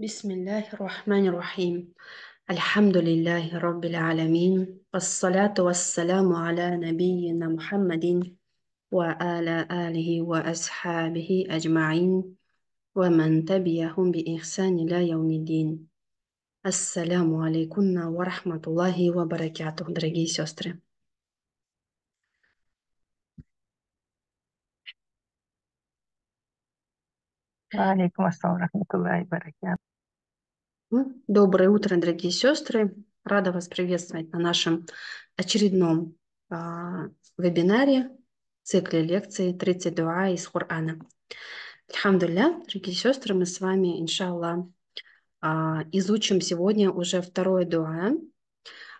بسم الله الرحمن الرحيم الحمد لله رب العالمين والصلاة والسلام على نبينا محمد وعلى آله وأصحابه أجمعين ومن تبعهم بإحسان إلى يوم الدين السلام عليكم ورحمة الله وبركاته дорогие сестры Алейкум ассалам, рахматуллахи баракят. Ну, доброе утро, дорогие сестры. Рада вас приветствовать на нашем очередном э, вебинаре, цикле лекций 32 из Хурана. Альхамдулля, дорогие сестры, мы с вами, иншалла, э, изучим сегодня уже второй дуа.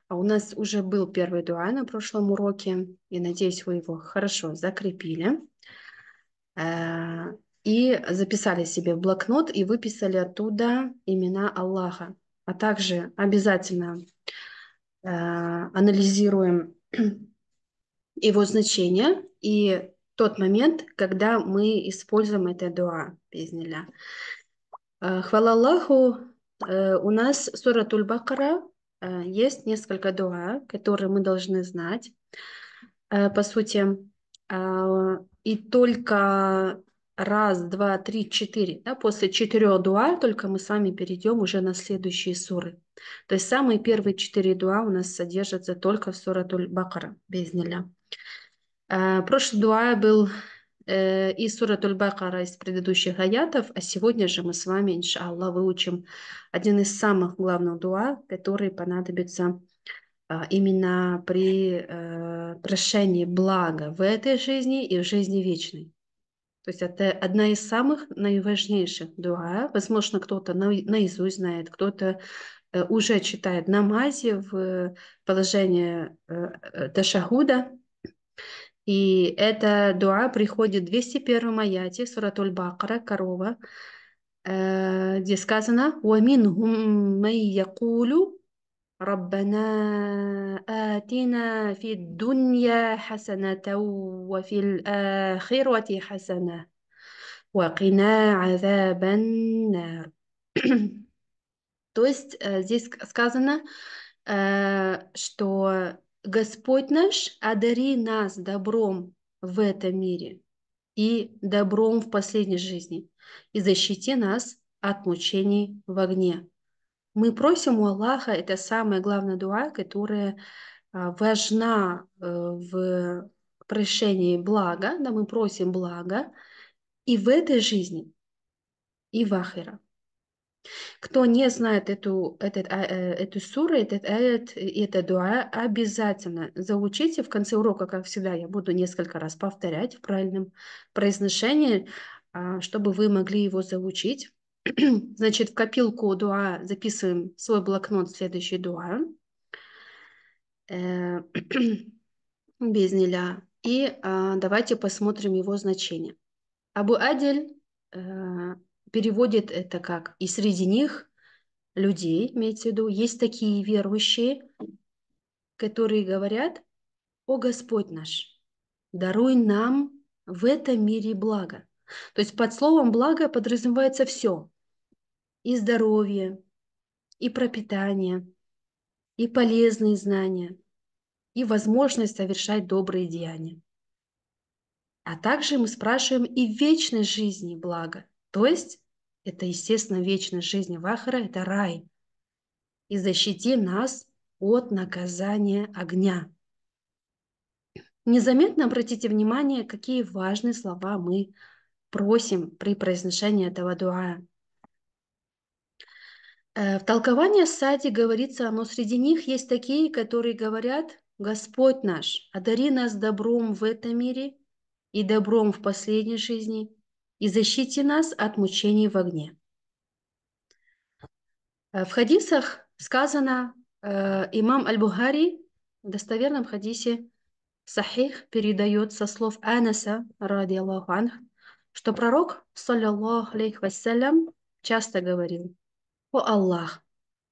А у нас уже был первый дуа на прошлом уроке, и надеюсь, вы его хорошо закрепили. Э, и записали себе в блокнот и выписали оттуда имена Аллаха. А также обязательно э, анализируем его значение и тот момент, когда мы используем это дуа безниля. Э, хвала Аллаху, э, у нас сура Туль-Бакара э, есть несколько дуа, которые мы должны знать. Э, по сути, и только раз, два, три, четыре. Да, после четырех дуа только мы с вами перейдем уже на следующие суры. То есть самые первые четыре дуа у нас содержатся только в суратуль Бакара, без ниля. Э, прошлый дуа был э, и суратуль Бакара из предыдущих аятов, а сегодня же мы с вами, иншаллах, выучим один из самых главных дуа, который понадобится э, именно при прошении блага в этой жизни и в жизни вечной. То есть это одна из самых наиважнейших дуа. Возможно, кто-то наизусть знает, кто-то э, уже читает намазе в э, положении э, ташагуда. И эта дуа приходит в 201 аяте, Суратуль Бакара, корова, где сказано «Уамин хум якулю ربنا آتنا في الدنيا حسنة وفي الآخرة حسنة وقنا عذاب النار То есть э, здесь сказано, э, что Господь наш, одари нас добром в этом мире и добром в последней жизни, и защити нас от мучений в огне. Мы просим у Аллаха, это самая главная дуа, которая а, важна э, в прошении блага, да, мы просим блага и в этой жизни, и в ахира. Кто не знает эту, этот, а, э, эту суру, этот аят и это дуа, обязательно заучите. В конце урока, как всегда, я буду несколько раз повторять в правильном произношении, а, чтобы вы могли его заучить. Значит, в копилку дуа записываем свой блокнот, следующий дуа. Э, без неля. И а, давайте посмотрим его значение. Абу Адель э, переводит это как «и среди них людей», имеется в виду, есть такие верующие, которые говорят «О Господь наш, даруй нам в этом мире благо». То есть под словом «благо» подразумевается все и здоровье, и пропитание, и полезные знания, и возможность совершать добрые деяния. А также мы спрашиваем и вечной жизни благо, то есть это, естественно, вечная жизнь Вахара, это рай. И защити нас от наказания огня. Незаметно обратите внимание, какие важные слова мы просим при произношении этого дуая. Э, в толковании Сади говорится, но среди них есть такие, которые говорят, «Господь наш, одари нас добром в этом мире и добром в последней жизни, и защити нас от мучений в огне». Э, в хадисах сказано, э, имам Аль-Бухари в достоверном хадисе Сахих передает со слов Анаса, ради Аллаху анх, что пророк, саллиллаху алейхи вассалям, часто говорил – о Аллах,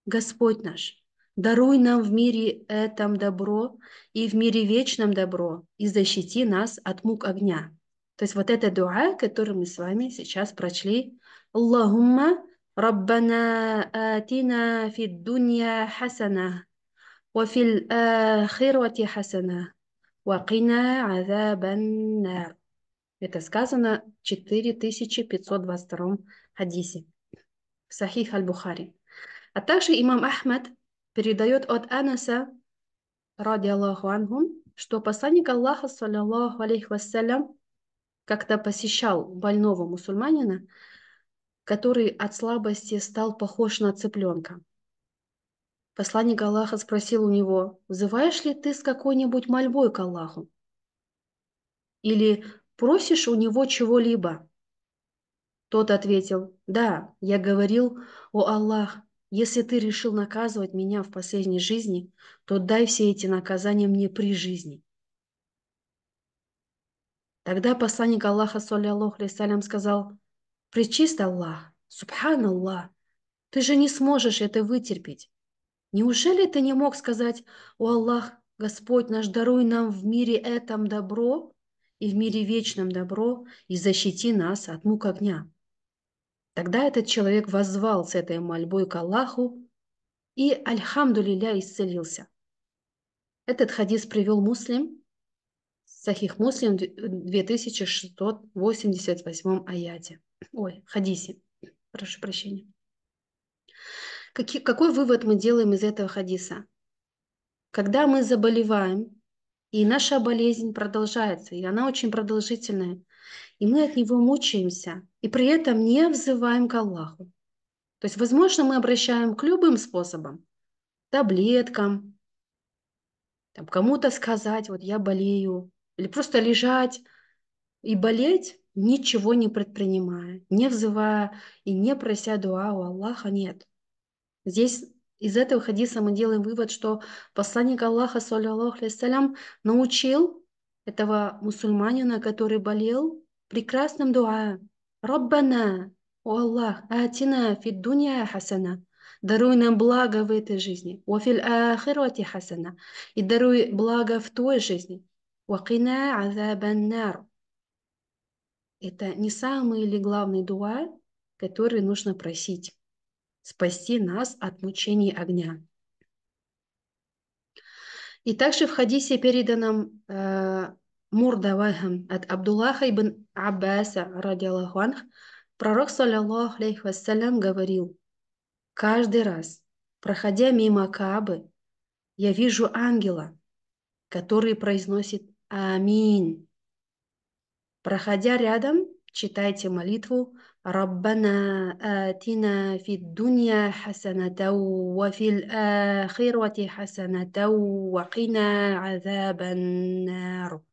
Господь наш, даруй нам в мире этом добро и в мире вечном добро, и защити нас от мук огня. То есть вот это дуа, который мы с вами сейчас прочли. Аллахумма Раббана атина фи дунья хасана, ва фил ахирати хасана, ва кина азабан Это сказано в 4522 хадисе в Сахих аль-Бухари. А также имам Ахмад передает от Анаса, ради Аллаху ангум, что посланник Аллаха, саллиллаху алейхи вассалям, как-то посещал больного мусульманина, который от слабости стал похож на цыпленка. Посланник Аллаха спросил у него, «Взываешь ли ты с какой-нибудь мольбой к Аллаху? Или просишь у него чего-либо?» Тот ответил, «Да, я говорил, о Аллах, если ты решил наказывать меня в последней жизни, то дай все эти наказания мне при жизни». Тогда посланник Аллаха, саллиллаху алейсалям, сказал, «Пречист Аллах, субхан Аллах, ты же не сможешь это вытерпеть. Неужели ты не мог сказать, о Аллах, Господь наш, даруй нам в мире этом добро и в мире вечном добро и защити нас от мук огня?» Тогда этот человек воззвал с этой мольбой к Аллаху и, альхамду исцелился. Этот хадис привел муслим, Сахих Муслим 2688 аяте. Ой, хадисе. Прошу прощения. Какие, какой вывод мы делаем из этого хадиса? Когда мы заболеваем, и наша болезнь продолжается, и она очень продолжительная, и мы от него мучаемся, и при этом не взываем к Аллаху. То есть, возможно, мы обращаем к любым способам, таблеткам, там, кому-то сказать, вот я болею, или просто лежать и болеть, ничего не предпринимая, не взывая и не прося дуа у Аллаха, нет. Здесь из этого хадиса мы делаем вывод, что посланник Аллаха, саллиллаху алейсалям, научил этого мусульманина, который болел, прекрасном дуа. Роббана о Аллах, атина фид дунья хасана. Даруй нам благо в этой жизни. Уафиль ахирати хасана. И даруй благо в той жизни. Уакина азабаннар. Это не самый или главный дуа, который нужно просить. Спасти нас от мучений огня. И также в хадисе передано, э, Мурдавахам от Абдуллаха ибн Аббаса, ради Аллаху анх, пророк, саллиллаху алейхи вассалям, говорил, «Каждый раз, проходя мимо Каабы, я вижу ангела, который произносит «Аминь». Проходя рядом, читайте молитву «Раббана атина фид дунья хасанатау ва фил ахирати хасанатау ва кина азабан нару».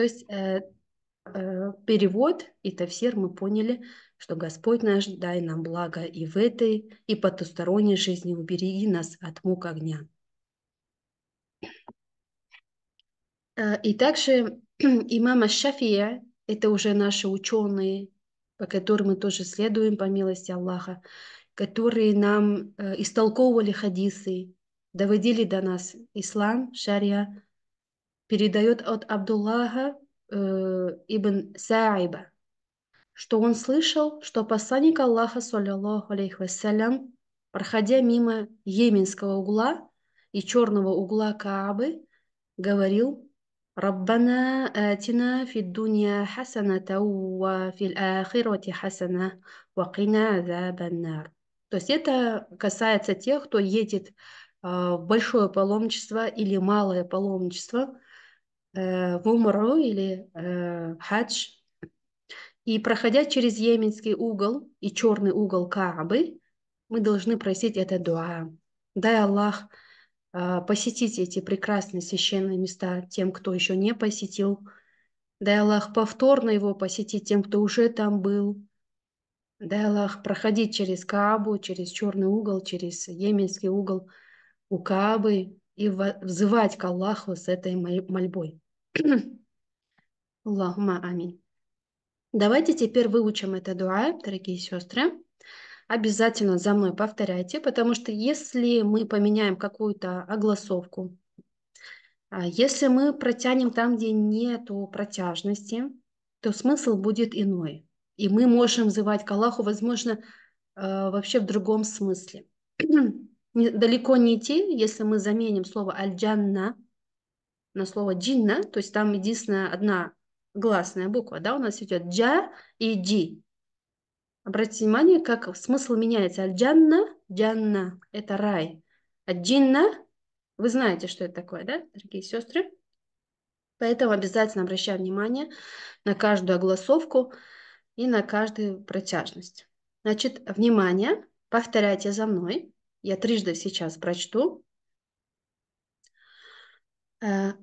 То есть э, э, перевод и тавсир мы поняли, что Господь наш, дай нам благо и в этой, и потусторонней жизни, убереги нас от мук огня. Э, и также имама Шафия, это уже наши ученые, по которым мы тоже следуем по милости Аллаха, которые нам э, истолковывали хадисы, доводили до нас ислам, шария, передает от Абдуллаха э, ибн Саиба, что он слышал, что посланник Аллаха, саллиллаху алейхи вассалям, проходя мимо Йеменского угла и черного угла Каабы, говорил «Раббана атина фи дунья хасаната ва фил ахирати хасана вакина кина азабаннар». То есть это касается тех, кто едет э, в большое паломничество или малое паломничество – Э, в или э, в Хадж. И проходя через Йеменский угол и черный угол Каабы, мы должны просить это дуа. Дай Аллах э, посетить эти прекрасные священные места тем, кто еще не посетил. Дай Аллах повторно его посетить тем, кто уже там был. Дай Аллах проходить через Каабу, через черный угол, через Йеменский угол у Каабы, и взывать к Аллаху с этой мольбой. Аллахума аминь. Давайте теперь выучим это дуа, дорогие сестры. Обязательно за мной повторяйте, потому что если мы поменяем какую-то огласовку, а если мы протянем там, где нет протяжности, то смысл будет иной. И мы можем взывать к Аллаху, возможно, э, вообще в другом смысле. далеко не идти, если мы заменим слово аль-джанна на слово джинна, то есть там единственная одна гласная буква, да, у нас идет джа и ди. Обратите внимание, как смысл меняется. Аль-джанна, джанна – это рай. А джинна – вы знаете, что это такое, да, дорогие сестры? Поэтому обязательно обращаем внимание на каждую огласовку и на каждую протяжность. Значит, внимание, повторяйте за мной. Я трижды сейчас прочту.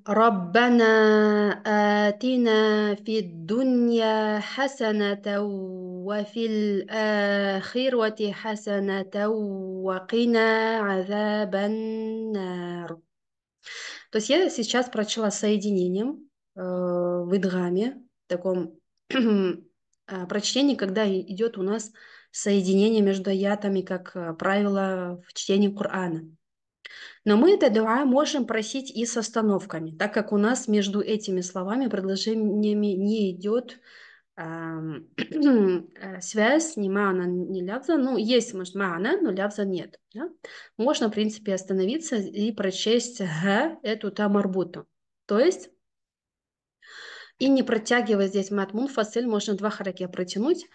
ربنا آتنا في الدنيا حسنة وفي الآخرة حسنة وقنا عذاب النار. То есть я сейчас прочла соединением э, в идгаме, в таком э, прочтении, когда идет у нас э, соединение между аятами, как э, правило, в чтении Корана. Но мы это дуа можем просить и с остановками, так как у нас между этими словами, предложениями не идет эм, э, связь, не мана, не лявза, ну, есть, может, мана, но лявза нет. Да? Можно, в принципе, остановиться и прочесть г, эту тамарбуту. То есть, и не протягивая здесь матмун, фасель, можно два хараке протянуть,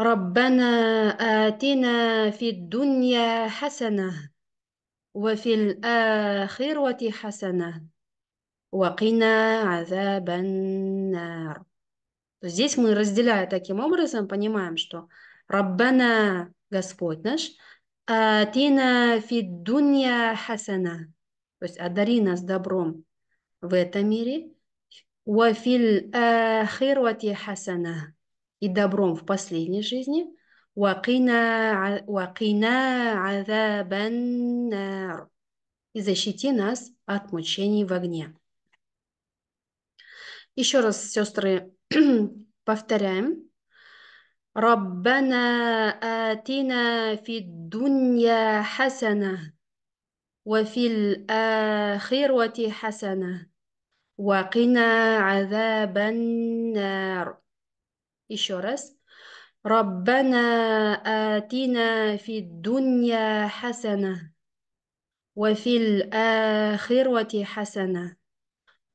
ربنا آتنا في الدنيا حسنة وفي الآخرة حسنة وقنا عذاب النار Здесь мы, разделяя таким образом, понимаем, что Раббана, Господь наш, Атина фиддунья хасана, то есть одари нас добром в этом мире, уафил ахирвати э, хасана, и добром в последней жизни. И защити нас от мучений в огне. Еще раз, сестры, повторяем. ربنا آتنا في хасана, حسنة وفي хасана, حسنة وقنا عذاب النار Еще раз. ربنا آتنا في الدنيا حسنة وفي الآخرة حسنة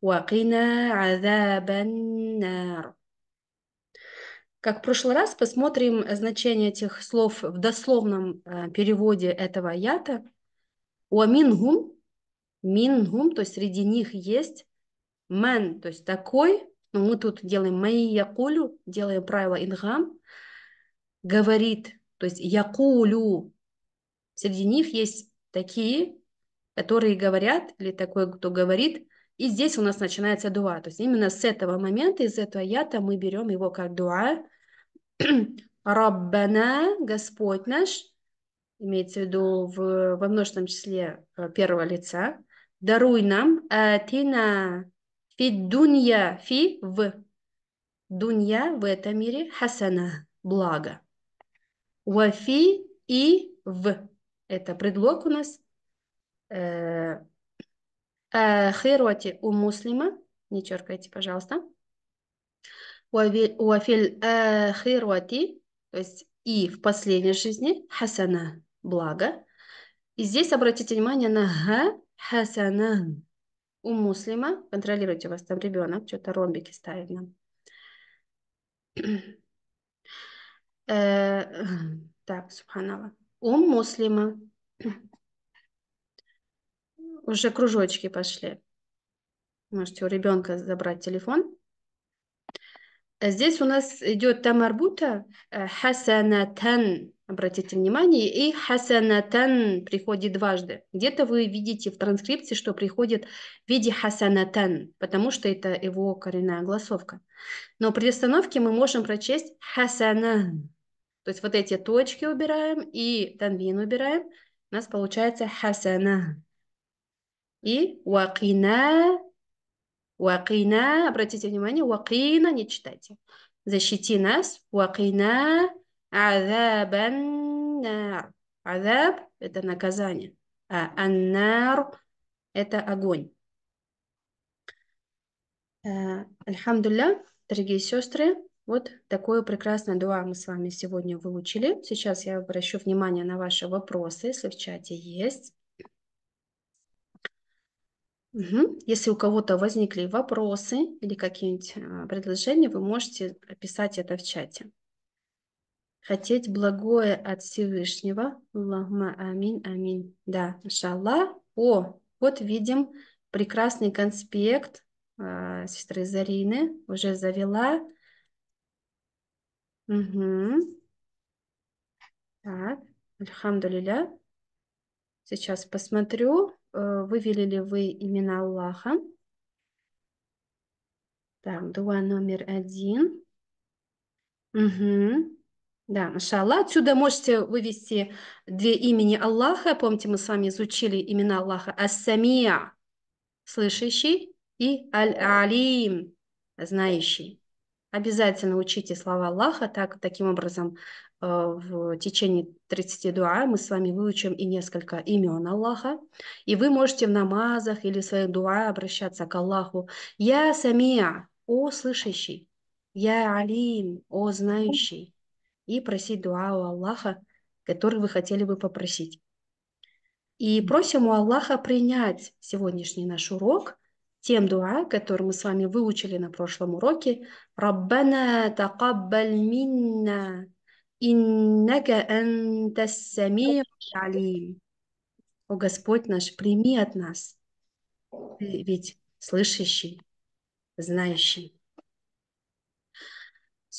وقنا عذاب Как в прошлый раз, посмотрим значение этих слов в дословном э, переводе этого аята. Уамингум, мингум, то есть среди них есть мен, то есть такой, но мы тут делаем «Маи якулю», делаем правило «Ингам», говорит, то есть «Якулю». Среди них есть такие, которые говорят, или такой, кто говорит, и здесь у нас начинается дуа. То есть именно с этого момента, из этого ята мы берем его как дуа. Раббана, Господь наш, имеется в виду в, во множественном числе э, первого лица, даруй нам, атина Фи дунья, фи в. Дунья в этом мире хасана, благо. Вафи и в. Это предлог у нас. Э, э, хироти у муслима. Не черкайте, пожалуйста. Уафиль э, хироти, то есть и в последней жизни хасана, благо. И здесь обратите внимание на ха хасанан у муслима, контролируйте, у вас там ребенок, что-то ромбики ставит нам. Э, так, субханала. У муслима. Уже кружочки пошли. Можете у ребенка забрать телефон. Здесь у нас идет Тамарбута э, хасанатан. Обратите внимание, и хасанатан приходит дважды. Где-то вы видите в транскрипции, что приходит в виде хасанатан, потому что это его коренная огласовка. Но при остановке мы можем прочесть хасанан, То есть вот эти точки убираем и танвин убираем. У нас получается хасана. И вакина. Вакина. Обратите внимание, вакина не читайте. Защити нас. Вакина. Азабаннар. Азаб – это наказание, а аннар – это огонь. Э, Альхамдулля, дорогие сестры, вот такое прекрасное дуа мы с вами сегодня выучили. Сейчас я обращу внимание на ваши вопросы, если в чате есть. Угу. Если у кого-то возникли вопросы или какие-нибудь э, предложения, вы можете описать это в чате хотеть благое от Всевышнего. Аллахма амин, амин. Да, иншаллах. О, вот видим прекрасный конспект э, сестры Зарины. Уже завела. Угу. Так, альхамдулиля. Сейчас посмотрю, э, вывели ли вы имена Аллаха. Так, дуа номер один. Угу. Да, машалла. Отсюда можете вывести две имени Аллаха. Помните, мы с вами изучили имена Аллаха. Ас-Самия, слышащий, и Аль-Алим, знающий. Обязательно учите слова Аллаха. Так, таким образом, э, в течение 30 дуа мы с вами выучим и несколько имен Аллаха. И вы можете в намазах или в своих дуа обращаться к Аллаху. Я Самия, о слышащий. Я Алим, о знающий и просить дуа у Аллаха, который вы хотели бы попросить. И просим у Аллаха принять сегодняшний наш урок тем дуа, который мы с вами выучили на прошлом уроке. «Раббана такаббал минна, иннака анта алим». О Господь наш, прими от нас, ведь слышащий, знающий.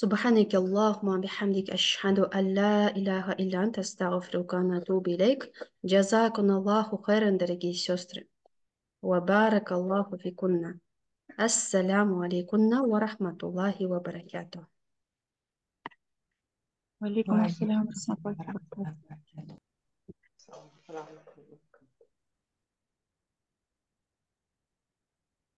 سبحانك اللهم بحمدك أشهد أن لا إله إلا أنت أستغفرك ونتوب إليك جزاكم الله خيرا дорогие سيستر وبارك الله فيكن السلام عليكم ورحمة الله وبركاته وعليكم السلام ورحمة الله وبركاته